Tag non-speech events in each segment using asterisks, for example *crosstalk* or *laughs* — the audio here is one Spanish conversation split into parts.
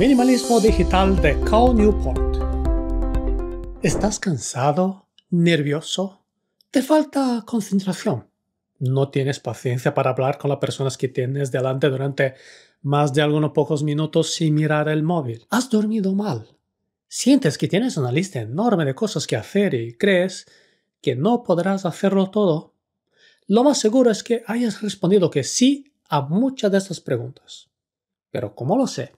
Minimalismo Digital de Cal Newport. ¿Estás cansado? ¿Nervioso? ¿Te falta concentración? ¿No tienes paciencia para hablar con las personas que tienes delante durante más de algunos pocos minutos sin mirar el móvil? ¿Has dormido mal? ¿Sientes que tienes una lista enorme de cosas que hacer y crees que no podrás hacerlo todo? Lo más seguro es que hayas respondido que sí a muchas de estas preguntas. Pero ¿cómo lo sé?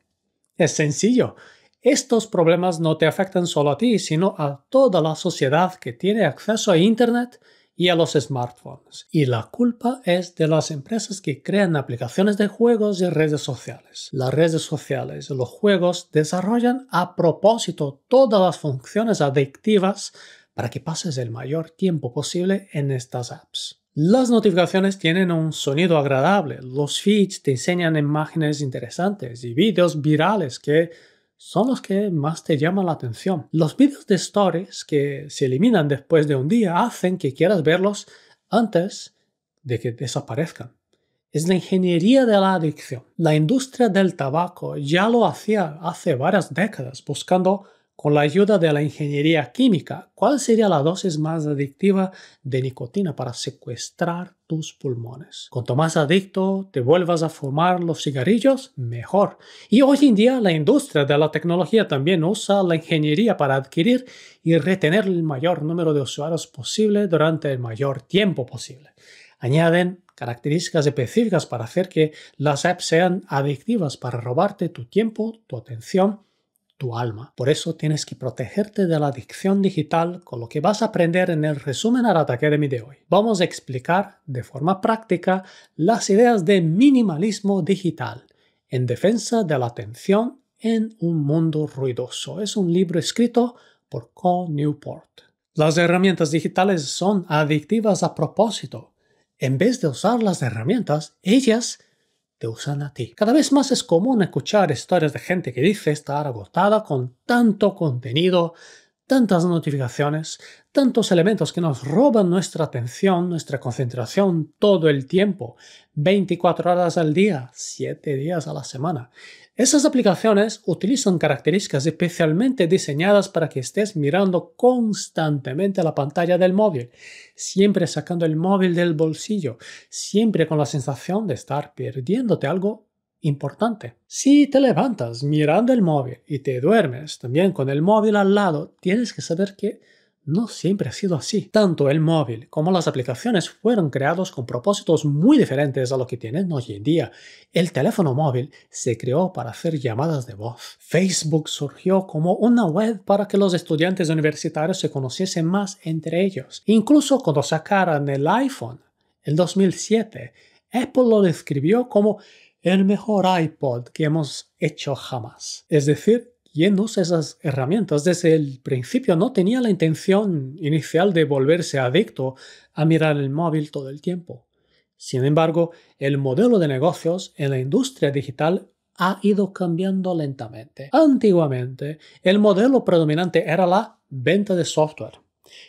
Es sencillo. Estos problemas no te afectan solo a ti, sino a toda la sociedad que tiene acceso a Internet y a los smartphones. Y la culpa es de las empresas que crean aplicaciones de juegos y redes sociales. Las redes sociales y los juegos desarrollan a propósito todas las funciones adictivas para que pases el mayor tiempo posible en estas apps. Las notificaciones tienen un sonido agradable, los feeds te enseñan imágenes interesantes y vídeos virales que son los que más te llaman la atención. Los vídeos de stories que se eliminan después de un día hacen que quieras verlos antes de que desaparezcan. Es la ingeniería de la adicción. La industria del tabaco ya lo hacía hace varias décadas buscando con la ayuda de la ingeniería química, cuál sería la dosis más adictiva de nicotina para secuestrar tus pulmones. Cuanto más adicto te vuelvas a fumar los cigarrillos, mejor. Y hoy en día la industria de la tecnología también usa la ingeniería para adquirir y retener el mayor número de usuarios posible durante el mayor tiempo posible. Añaden características específicas para hacer que las apps sean adictivas para robarte tu tiempo, tu atención, tu alma. Por eso tienes que protegerte de la adicción digital con lo que vas a aprender en el resumen Arata Academy de hoy. Vamos a explicar de forma práctica las ideas de minimalismo digital en defensa de la atención en un mundo ruidoso. Es un libro escrito por Cole Newport. Las herramientas digitales son adictivas a propósito. En vez de usar las herramientas, ellas te usan a ti. Cada vez más es común escuchar historias de gente que dice estar agotada con tanto contenido, tantas notificaciones, tantos elementos que nos roban nuestra atención, nuestra concentración todo el tiempo, 24 horas al día, 7 días a la semana. Esas aplicaciones utilizan características especialmente diseñadas para que estés mirando constantemente la pantalla del móvil, siempre sacando el móvil del bolsillo, siempre con la sensación de estar perdiéndote algo importante. Si te levantas mirando el móvil y te duermes también con el móvil al lado, tienes que saber que no siempre ha sido así. Tanto el móvil como las aplicaciones fueron creados con propósitos muy diferentes a lo que tienen hoy en día. El teléfono móvil se creó para hacer llamadas de voz. Facebook surgió como una web para que los estudiantes universitarios se conociesen más entre ellos. Incluso cuando sacaron el iPhone, en 2007, Apple lo describió como el mejor iPod que hemos hecho jamás. Es decir, Yendo a esas herramientas desde el principio no tenía la intención inicial de volverse adicto a mirar el móvil todo el tiempo. Sin embargo, el modelo de negocios en la industria digital ha ido cambiando lentamente. Antiguamente, el modelo predominante era la venta de software,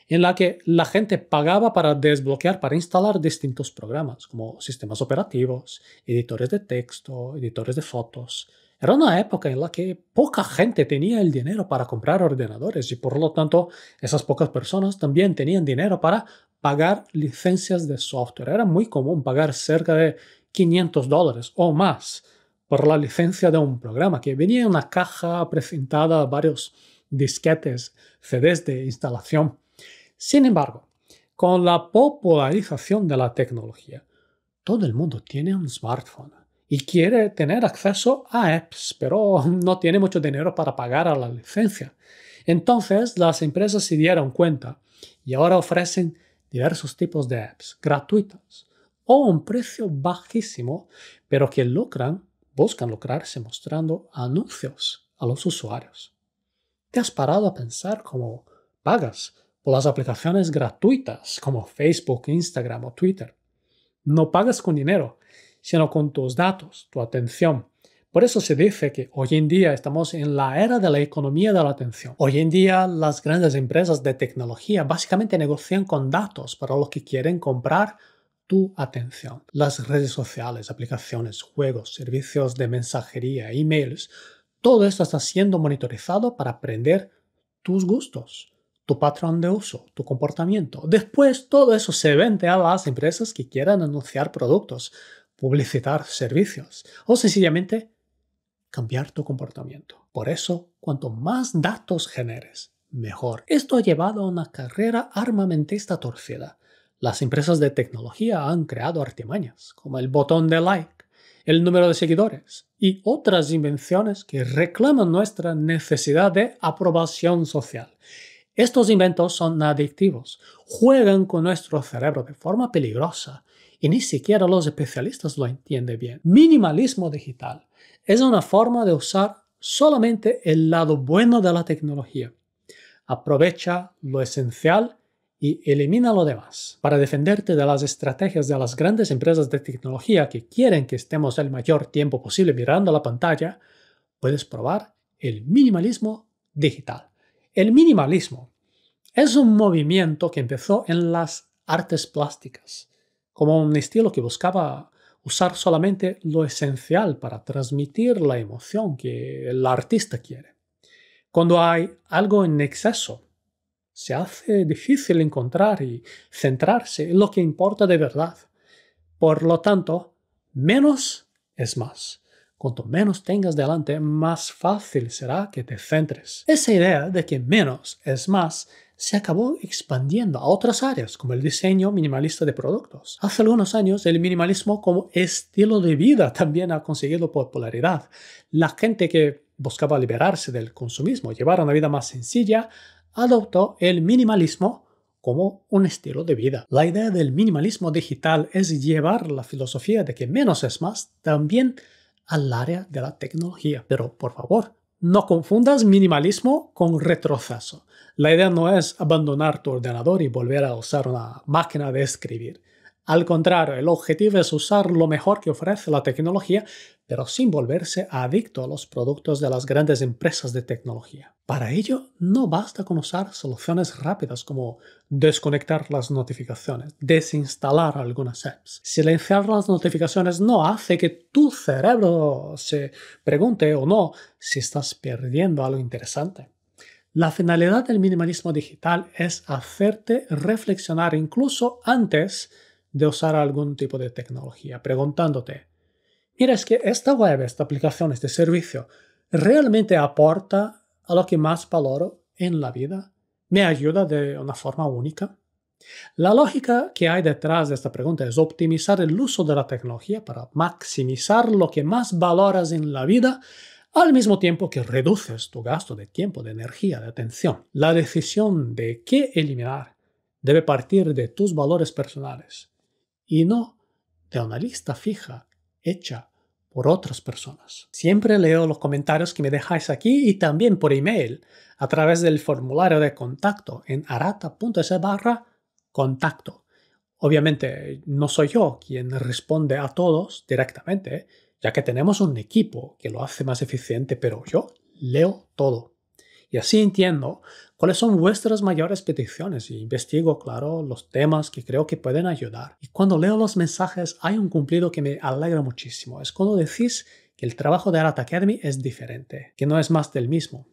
en la que la gente pagaba para desbloquear, para instalar distintos programas, como sistemas operativos, editores de texto, editores de fotos, era una época en la que poca gente tenía el dinero para comprar ordenadores y por lo tanto esas pocas personas también tenían dinero para pagar licencias de software. Era muy común pagar cerca de 500 dólares o más por la licencia de un programa que venía en una caja presentada varios disquetes, CDs de instalación. Sin embargo, con la popularización de la tecnología, todo el mundo tiene un smartphone y quiere tener acceso a apps, pero *laughs* no tiene mucho dinero para pagar a la licencia. Entonces las empresas se dieron cuenta y ahora ofrecen diversos tipos de apps gratuitas o a un precio bajísimo, pero que lucran, buscan lucrarse mostrando anuncios a los usuarios. ¿Te has parado a pensar cómo pagas por las aplicaciones gratuitas como Facebook, Instagram o Twitter? No pagas con dinero, sino con tus datos, tu atención. Por eso se dice que hoy en día estamos en la era de la economía de la atención. Hoy en día las grandes empresas de tecnología básicamente negocian con datos para los que quieren comprar tu atención. Las redes sociales, aplicaciones, juegos, servicios de mensajería, emails, todo esto está siendo monitorizado para aprender tus gustos, tu patrón de uso, tu comportamiento. Después todo eso se vende a las empresas que quieran anunciar productos publicitar servicios o sencillamente cambiar tu comportamiento. Por eso, cuanto más datos generes, mejor. Esto ha llevado a una carrera armamentista torcida. Las empresas de tecnología han creado artimañas, como el botón de like, el número de seguidores y otras invenciones que reclaman nuestra necesidad de aprobación social. Estos inventos son adictivos, juegan con nuestro cerebro de forma peligrosa y ni siquiera los especialistas lo entienden bien. Minimalismo digital es una forma de usar solamente el lado bueno de la tecnología. Aprovecha lo esencial y elimina lo demás. Para defenderte de las estrategias de las grandes empresas de tecnología que quieren que estemos el mayor tiempo posible mirando la pantalla, puedes probar el minimalismo digital. El minimalismo es un movimiento que empezó en las artes plásticas como un estilo que buscaba usar solamente lo esencial para transmitir la emoción que el artista quiere. Cuando hay algo en exceso, se hace difícil encontrar y centrarse en lo que importa de verdad. Por lo tanto, menos es más. Cuanto menos tengas delante, más fácil será que te centres. Esa idea de que menos es más se acabó expandiendo a otras áreas como el diseño minimalista de productos. Hace algunos años el minimalismo como estilo de vida también ha conseguido popularidad. La gente que buscaba liberarse del consumismo, llevar una vida más sencilla, adoptó el minimalismo como un estilo de vida. La idea del minimalismo digital es llevar la filosofía de que menos es más también al área de la tecnología. Pero por favor, no confundas minimalismo con retroceso. La idea no es abandonar tu ordenador y volver a usar una máquina de escribir. Al contrario, el objetivo es usar lo mejor que ofrece la tecnología, pero sin volverse adicto a los productos de las grandes empresas de tecnología. Para ello, no basta con usar soluciones rápidas como desconectar las notificaciones, desinstalar algunas apps. Silenciar las notificaciones no hace que tu cerebro se pregunte o no si estás perdiendo algo interesante. La finalidad del minimalismo digital es hacerte reflexionar incluso antes de usar algún tipo de tecnología, preguntándote, mira, es que esta web, esta aplicación, este servicio, ¿realmente aporta a lo que más valoro en la vida? ¿Me ayuda de una forma única? La lógica que hay detrás de esta pregunta es optimizar el uso de la tecnología para maximizar lo que más valoras en la vida al mismo tiempo que reduces tu gasto de tiempo, de energía, de atención. La decisión de qué eliminar debe partir de tus valores personales, y no de una lista fija hecha por otras personas. Siempre leo los comentarios que me dejáis aquí y también por email a través del formulario de contacto en arata.se barra contacto. Obviamente no soy yo quien responde a todos directamente, ya que tenemos un equipo que lo hace más eficiente, pero yo leo todo. Y así entiendo cuáles son vuestras mayores peticiones y investigo, claro, los temas que creo que pueden ayudar. Y cuando leo los mensajes hay un cumplido que me alegra muchísimo. Es cuando decís que el trabajo de Arata Academy es diferente, que no es más del mismo.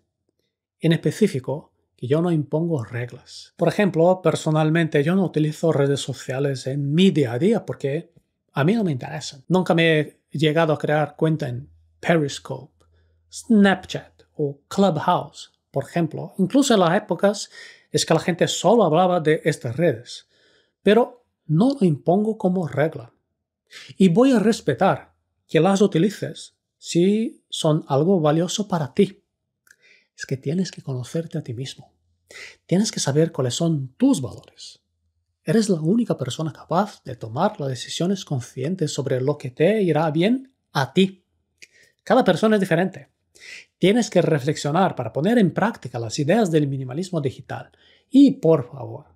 En específico, que yo no impongo reglas. Por ejemplo, personalmente yo no utilizo redes sociales en mi día a día porque a mí no me interesan. Nunca me he llegado a crear cuenta en Periscope, Snapchat o Clubhouse por ejemplo. Incluso en las épocas es que la gente solo hablaba de estas redes, pero no lo impongo como regla. Y voy a respetar que las utilices si son algo valioso para ti. Es que tienes que conocerte a ti mismo. Tienes que saber cuáles son tus valores. Eres la única persona capaz de tomar las decisiones conscientes sobre lo que te irá bien a ti. Cada persona es diferente. Tienes que reflexionar para poner en práctica las ideas del minimalismo digital. Y por favor,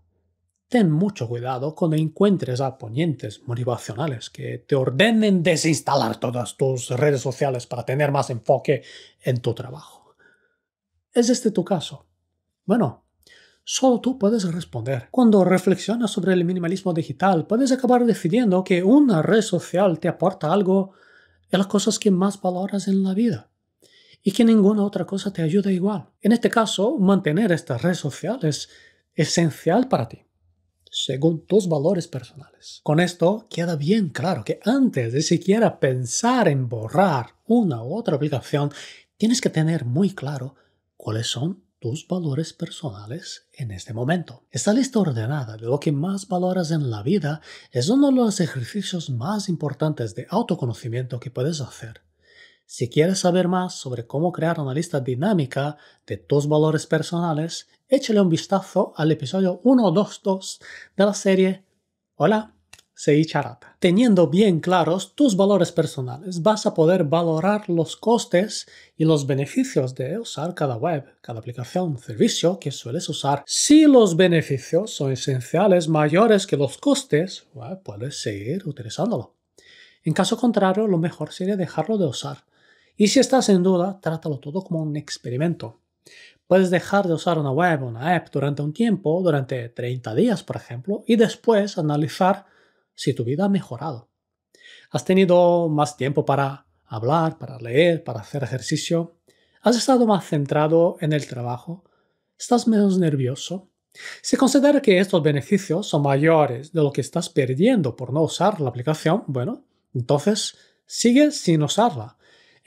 ten mucho cuidado cuando encuentres a ponientes motivacionales que te ordenen desinstalar todas tus redes sociales para tener más enfoque en tu trabajo. ¿Es este tu caso? Bueno, solo tú puedes responder. Cuando reflexionas sobre el minimalismo digital, puedes acabar decidiendo que una red social te aporta algo de las cosas que más valoras en la vida y que ninguna otra cosa te ayude igual. En este caso, mantener estas redes sociales es esencial para ti, según tus valores personales. Con esto queda bien claro que antes de siquiera pensar en borrar una u otra aplicación, tienes que tener muy claro cuáles son tus valores personales en este momento. Esta lista ordenada de lo que más valoras en la vida es uno de los ejercicios más importantes de autoconocimiento que puedes hacer si quieres saber más sobre cómo crear una lista dinámica de tus valores personales, échale un vistazo al episodio 122 de la serie Hola, soy Charata. Teniendo bien claros tus valores personales, vas a poder valorar los costes y los beneficios de usar cada web, cada aplicación, servicio que sueles usar. Si los beneficios son esenciales mayores que los costes, puedes seguir utilizándolo. En caso contrario, lo mejor sería dejarlo de usar. Y si estás en duda, trátalo todo como un experimento. Puedes dejar de usar una web o una app durante un tiempo, durante 30 días, por ejemplo, y después analizar si tu vida ha mejorado. Has tenido más tiempo para hablar, para leer, para hacer ejercicio. Has estado más centrado en el trabajo. Estás menos nervioso. Si consideras que estos beneficios son mayores de lo que estás perdiendo por no usar la aplicación, bueno, entonces sigue sin usarla.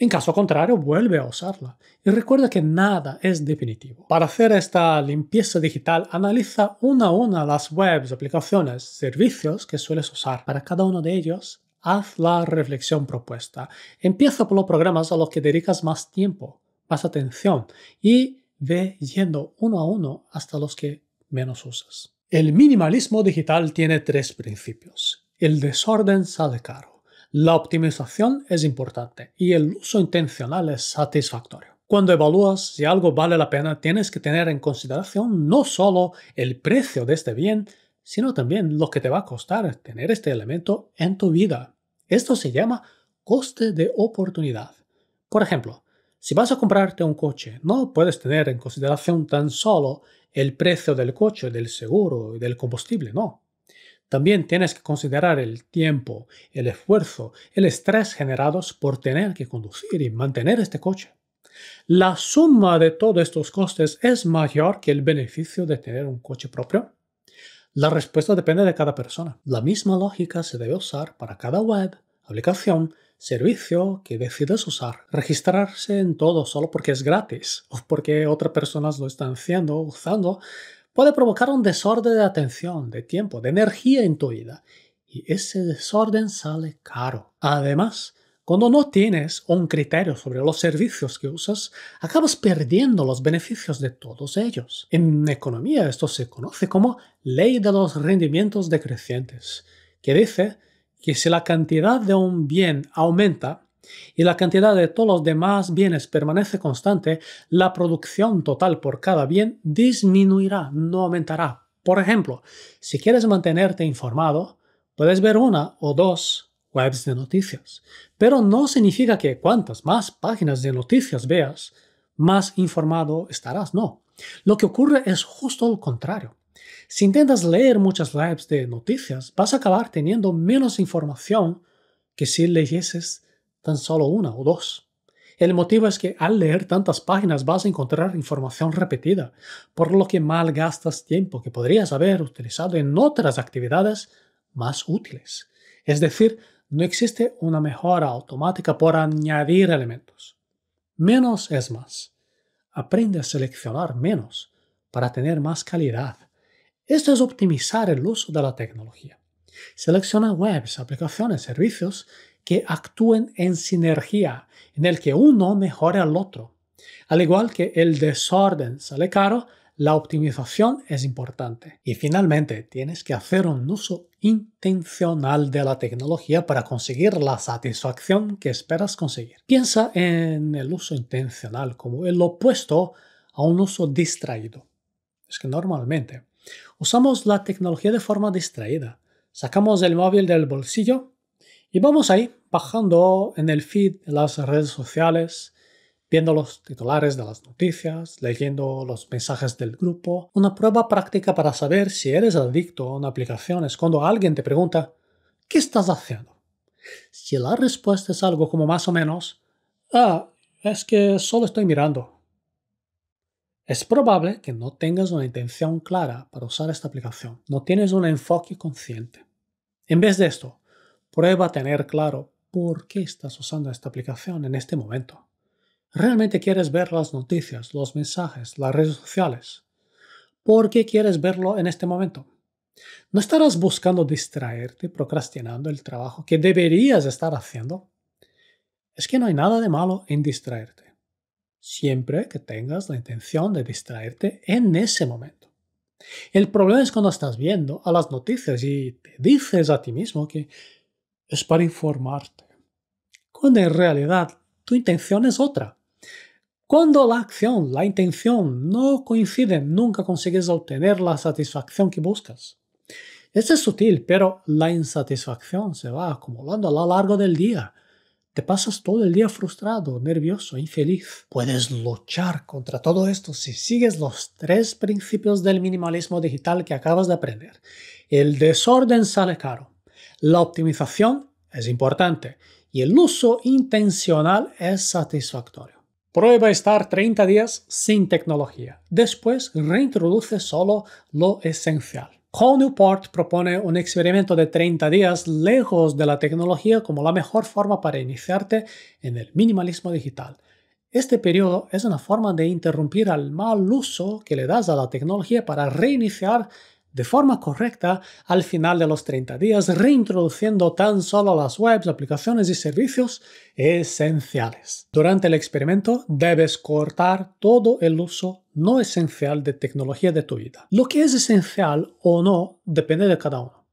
En caso contrario, vuelve a usarla. Y recuerda que nada es definitivo. Para hacer esta limpieza digital, analiza una a una las webs, aplicaciones, servicios que sueles usar. Para cada uno de ellos, haz la reflexión propuesta. Empieza por los programas a los que dedicas más tiempo, más atención y ve yendo uno a uno hasta los que menos usas. El minimalismo digital tiene tres principios. El desorden sale caro la optimización es importante y el uso intencional es satisfactorio. Cuando evalúas si algo vale la pena, tienes que tener en consideración no solo el precio de este bien, sino también lo que te va a costar tener este elemento en tu vida. Esto se llama coste de oportunidad. Por ejemplo, si vas a comprarte un coche, no puedes tener en consideración tan solo el precio del coche, del seguro y del combustible, no. También tienes que considerar el tiempo, el esfuerzo, el estrés generados por tener que conducir y mantener este coche. La suma de todos estos costes es mayor que el beneficio de tener un coche propio. La respuesta depende de cada persona. La misma lógica se debe usar para cada web, aplicación, servicio que decides usar. Registrarse en todo solo porque es gratis o porque otras personas lo están haciendo, o usando, puede provocar un desorden de atención, de tiempo, de energía en tu vida. Y ese desorden sale caro. Además, cuando no tienes un criterio sobre los servicios que usas, acabas perdiendo los beneficios de todos ellos. En economía esto se conoce como ley de los rendimientos decrecientes, que dice que si la cantidad de un bien aumenta, y la cantidad de todos los demás bienes permanece constante, la producción total por cada bien disminuirá, no aumentará. Por ejemplo, si quieres mantenerte informado, puedes ver una o dos webs de noticias, pero no significa que cuantas más páginas de noticias veas, más informado estarás, no. Lo que ocurre es justo lo contrario. Si intentas leer muchas webs de noticias, vas a acabar teniendo menos información que si leyeses tan solo una o dos. El motivo es que al leer tantas páginas vas a encontrar información repetida, por lo que malgastas tiempo que podrías haber utilizado en otras actividades más útiles. Es decir, no existe una mejora automática por añadir elementos. Menos es más. Aprende a seleccionar menos para tener más calidad. Esto es optimizar el uso de la tecnología. Selecciona webs, aplicaciones, servicios que actúen en sinergia, en el que uno mejore al otro. Al igual que el desorden sale caro, la optimización es importante. Y finalmente, tienes que hacer un uso intencional de la tecnología para conseguir la satisfacción que esperas conseguir. Piensa en el uso intencional como el opuesto a un uso distraído. Es que normalmente usamos la tecnología de forma distraída. Sacamos el móvil del bolsillo y vamos ahí, bajando en el feed de las redes sociales, viendo los titulares de las noticias, leyendo los mensajes del grupo. Una prueba práctica para saber si eres adicto a una aplicación es cuando alguien te pregunta, ¿qué estás haciendo? Si la respuesta es algo como más o menos, ah, es que solo estoy mirando. Es probable que no tengas una intención clara para usar esta aplicación, no tienes un enfoque consciente. En vez de esto, Prueba a tener claro por qué estás usando esta aplicación en este momento. ¿Realmente quieres ver las noticias, los mensajes, las redes sociales? ¿Por qué quieres verlo en este momento? ¿No estarás buscando distraerte, procrastinando el trabajo que deberías estar haciendo? Es que no hay nada de malo en distraerte, siempre que tengas la intención de distraerte en ese momento. El problema es cuando estás viendo a las noticias y te dices a ti mismo que es para informarte, cuando en realidad tu intención es otra. Cuando la acción, la intención no coinciden, nunca consigues obtener la satisfacción que buscas. Esto es sutil, pero la insatisfacción se va acumulando a lo largo del día. Te pasas todo el día frustrado, nervioso, infeliz. Puedes luchar contra todo esto si sigues los tres principios del minimalismo digital que acabas de aprender. El desorden sale caro. La optimización es importante y el uso intencional es satisfactorio. Prueba estar 30 días sin tecnología. Después reintroduce solo lo esencial. Cole Newport propone un experimento de 30 días lejos de la tecnología como la mejor forma para iniciarte en el minimalismo digital. Este periodo es una forma de interrumpir al mal uso que le das a la tecnología para reiniciar de forma correcta al final de los 30 días, reintroduciendo tan solo las webs, aplicaciones y servicios esenciales. Durante el experimento debes cortar todo el uso no esencial de tecnología de tu vida. Lo que es esencial o no depende de cada uno.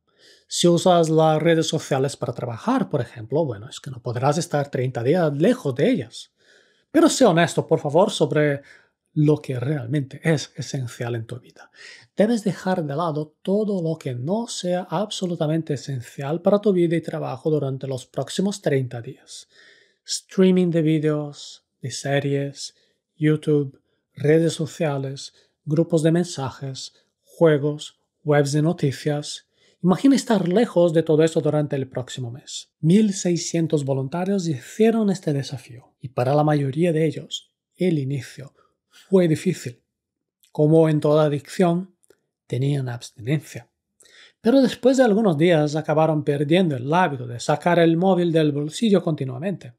Si usas las redes sociales para trabajar, por ejemplo, bueno, es que no podrás estar 30 días lejos de ellas. Pero sé honesto, por favor, sobre lo que realmente es esencial en tu vida. Debes dejar de lado todo lo que no sea absolutamente esencial para tu vida y trabajo durante los próximos 30 días. Streaming de vídeos, de series, YouTube, redes sociales, grupos de mensajes, juegos, webs de noticias. Imagina estar lejos de todo eso durante el próximo mes. 1.600 voluntarios hicieron este desafío y para la mayoría de ellos, el inicio fue difícil. Como en toda adicción, tenían abstinencia. Pero después de algunos días acabaron perdiendo el hábito de sacar el móvil del bolsillo continuamente.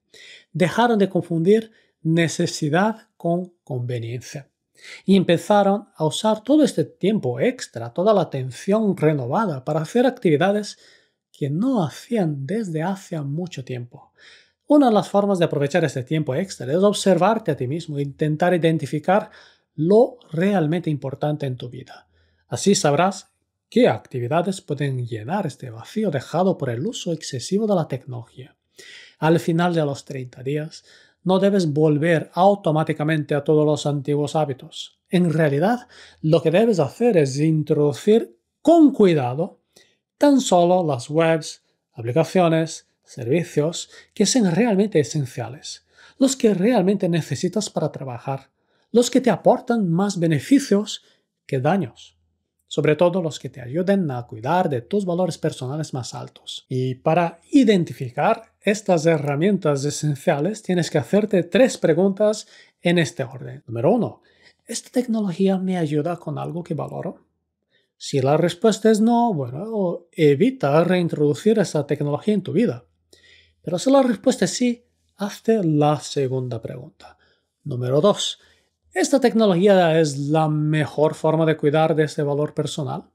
Dejaron de confundir necesidad con conveniencia y empezaron a usar todo este tiempo extra, toda la atención renovada para hacer actividades que no hacían desde hace mucho tiempo. Una de las formas de aprovechar este tiempo extra es observarte a ti mismo e intentar identificar lo realmente importante en tu vida. Así sabrás qué actividades pueden llenar este vacío dejado por el uso excesivo de la tecnología. Al final de los 30 días, no debes volver automáticamente a todos los antiguos hábitos. En realidad, lo que debes hacer es introducir con cuidado tan solo las webs, aplicaciones, servicios que sean realmente esenciales, los que realmente necesitas para trabajar, los que te aportan más beneficios que daños, sobre todo los que te ayuden a cuidar de tus valores personales más altos. Y para identificar estas herramientas esenciales tienes que hacerte tres preguntas en este orden. Número uno, ¿esta tecnología me ayuda con algo que valoro? Si la respuesta es no, bueno, evita reintroducir esa tecnología en tu vida. Pero si la respuesta es sí, hazte la segunda pregunta. Número 2. ¿Esta tecnología es la mejor forma de cuidar de ese valor personal?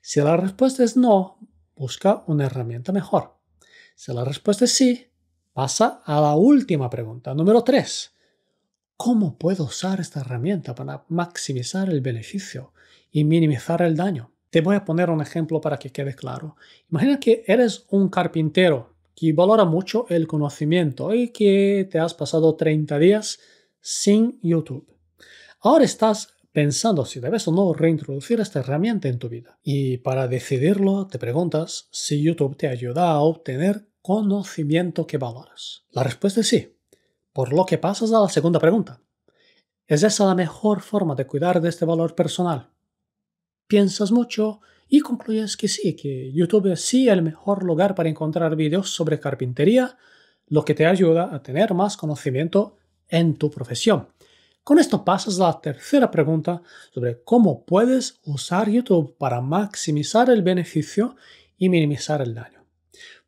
Si la respuesta es no, busca una herramienta mejor. Si la respuesta es sí, pasa a la última pregunta. Número 3. ¿Cómo puedo usar esta herramienta para maximizar el beneficio y minimizar el daño? Te voy a poner un ejemplo para que quede claro. Imagina que eres un carpintero que valora mucho el conocimiento y que te has pasado 30 días sin YouTube. Ahora estás pensando si debes o no reintroducir esta herramienta en tu vida. Y para decidirlo, te preguntas si YouTube te ayuda a obtener conocimiento que valoras. La respuesta es sí, por lo que pasas a la segunda pregunta. ¿Es esa la mejor forma de cuidar de este valor personal? ¿Piensas mucho? y concluyes que sí, que YouTube es sí el mejor lugar para encontrar vídeos sobre carpintería, lo que te ayuda a tener más conocimiento en tu profesión. Con esto pasas a la tercera pregunta sobre cómo puedes usar YouTube para maximizar el beneficio y minimizar el daño.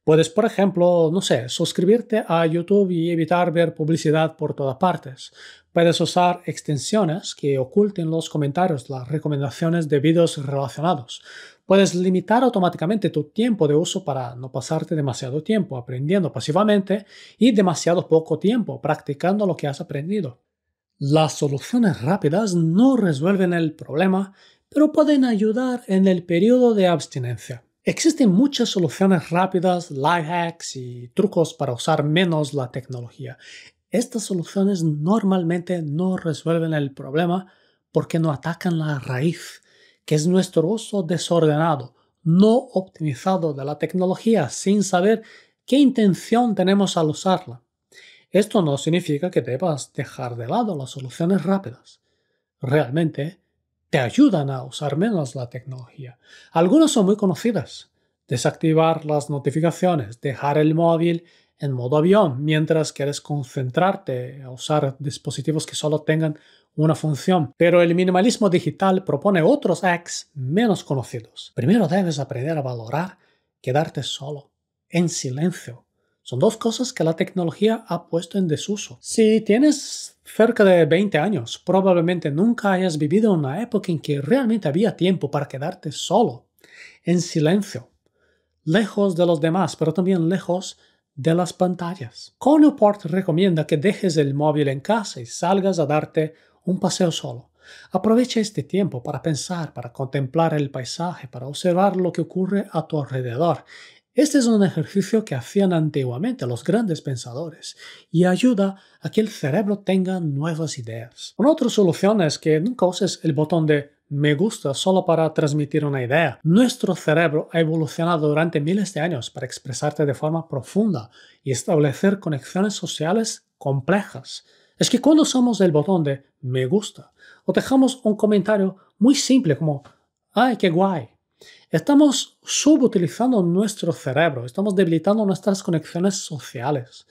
Puedes, por ejemplo, no sé, suscribirte a YouTube y evitar ver publicidad por todas partes. Puedes usar extensiones que oculten los comentarios, las recomendaciones de vídeos relacionados. Puedes limitar automáticamente tu tiempo de uso para no pasarte demasiado tiempo aprendiendo pasivamente y demasiado poco tiempo practicando lo que has aprendido. Las soluciones rápidas no resuelven el problema, pero pueden ayudar en el periodo de abstinencia. Existen muchas soluciones rápidas, life hacks y trucos para usar menos la tecnología. Estas soluciones normalmente no resuelven el problema porque no atacan la raíz, que es nuestro uso desordenado, no optimizado de la tecnología sin saber qué intención tenemos al usarla. Esto no significa que debas dejar de lado las soluciones rápidas. Realmente, te ayudan a usar menos la tecnología. Algunas son muy conocidas. Desactivar las notificaciones, dejar el móvil en modo avión mientras quieres concentrarte a usar dispositivos que solo tengan una función. Pero el minimalismo digital propone otros hacks menos conocidos. Primero debes aprender a valorar quedarte solo, en silencio, son dos cosas que la tecnología ha puesto en desuso. Si tienes cerca de 20 años, probablemente nunca hayas vivido una época en que realmente había tiempo para quedarte solo, en silencio, lejos de los demás, pero también lejos de las pantallas. Conoport recomienda que dejes el móvil en casa y salgas a darte un paseo solo. Aprovecha este tiempo para pensar, para contemplar el paisaje, para observar lo que ocurre a tu alrededor este es un ejercicio que hacían antiguamente los grandes pensadores y ayuda a que el cerebro tenga nuevas ideas. Una otra solución es que nunca uses el botón de me gusta solo para transmitir una idea. Nuestro cerebro ha evolucionado durante miles de años para expresarte de forma profunda y establecer conexiones sociales complejas. Es que cuando usamos el botón de me gusta o dejamos un comentario muy simple como ¡ay, qué guay! Estamos subutilizando nuestro cerebro, estamos debilitando nuestras conexiones sociales.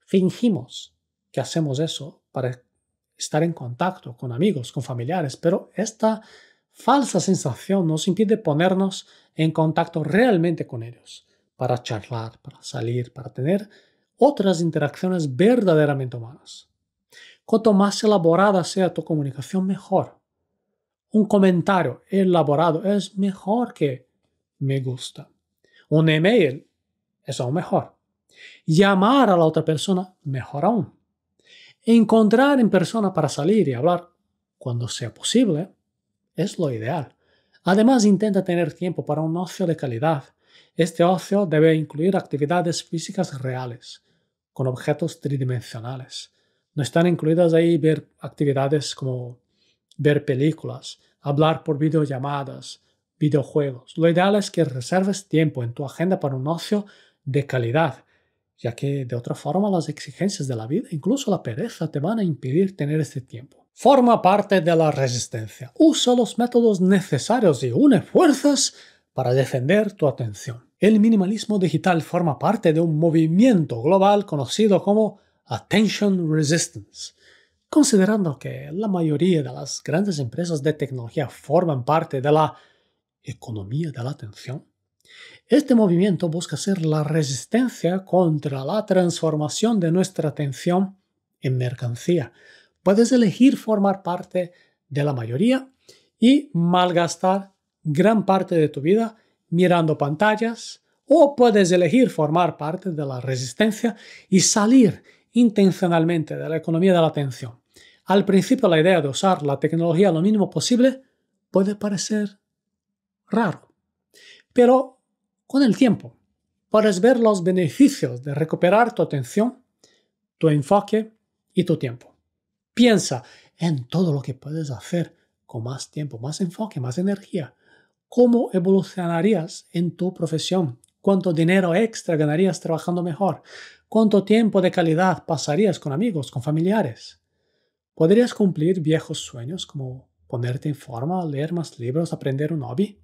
Fingimos que hacemos eso para estar en contacto con amigos, con familiares, pero esta falsa sensación nos impide ponernos en contacto realmente con ellos, para charlar, para salir, para tener otras interacciones verdaderamente humanas. Cuanto más elaborada sea tu comunicación, mejor un comentario elaborado es mejor que me gusta. Un email es aún mejor. Llamar a la otra persona, mejor aún. Encontrar en persona para salir y hablar, cuando sea posible, es lo ideal. Además, intenta tener tiempo para un ocio de calidad. Este ocio debe incluir actividades físicas reales, con objetos tridimensionales. No están incluidas ahí ver actividades como ver películas, hablar por videollamadas, videojuegos. Lo ideal es que reserves tiempo en tu agenda para un ocio de calidad, ya que de otra forma las exigencias de la vida, incluso la pereza, te van a impedir tener ese tiempo. Forma parte de la resistencia. Usa los métodos necesarios y une fuerzas para defender tu atención. El minimalismo digital forma parte de un movimiento global conocido como Attention Resistance, Considerando que la mayoría de las grandes empresas de tecnología forman parte de la economía de la atención, este movimiento busca ser la resistencia contra la transformación de nuestra atención en mercancía. Puedes elegir formar parte de la mayoría y malgastar gran parte de tu vida mirando pantallas o puedes elegir formar parte de la resistencia y salir intencionalmente de la economía de la atención. Al principio la idea de usar la tecnología lo mínimo posible puede parecer raro, pero con el tiempo puedes ver los beneficios de recuperar tu atención, tu enfoque y tu tiempo. Piensa en todo lo que puedes hacer con más tiempo, más enfoque, más energía. ¿Cómo evolucionarías en tu profesión? ¿Cuánto dinero extra ganarías trabajando mejor? ¿Cuánto tiempo de calidad pasarías con amigos, con familiares? ¿Podrías cumplir viejos sueños como ponerte en forma, leer más libros, aprender un hobby?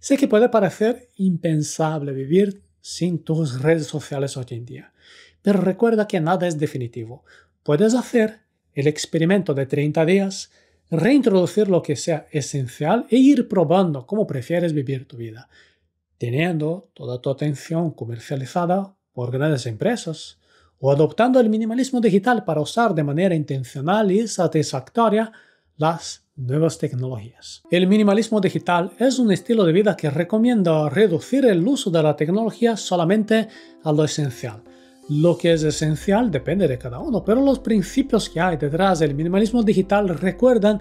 Sé que puede parecer impensable vivir sin tus redes sociales hoy en día, pero recuerda que nada es definitivo. Puedes hacer el experimento de 30 días, reintroducir lo que sea esencial e ir probando cómo prefieres vivir tu vida, teniendo toda tu atención comercializada por grandes empresas, o adoptando el minimalismo digital para usar de manera intencional y satisfactoria las nuevas tecnologías. El minimalismo digital es un estilo de vida que recomienda reducir el uso de la tecnología solamente a lo esencial. Lo que es esencial depende de cada uno, pero los principios que hay detrás del minimalismo digital recuerdan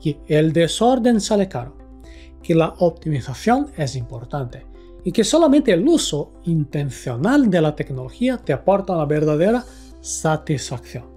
que el desorden sale caro, que la optimización es importante, y que solamente el uso intencional de la tecnología te aporta una verdadera satisfacción.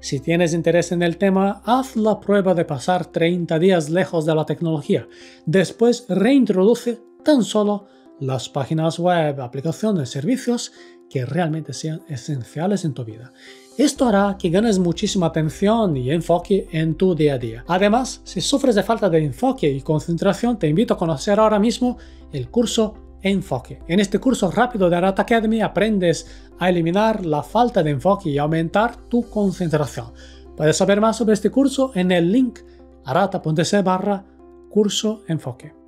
Si tienes interés en el tema, haz la prueba de pasar 30 días lejos de la tecnología. Después reintroduce tan solo las páginas web, aplicaciones, servicios que realmente sean esenciales en tu vida. Esto hará que ganes muchísima atención y enfoque en tu día a día. Además, si sufres de falta de enfoque y concentración, te invito a conocer ahora mismo el curso enfoque. En este curso rápido de Arata Academy aprendes a eliminar la falta de enfoque y aumentar tu concentración. Puedes saber más sobre este curso en el link arata.se barra curso enfoque.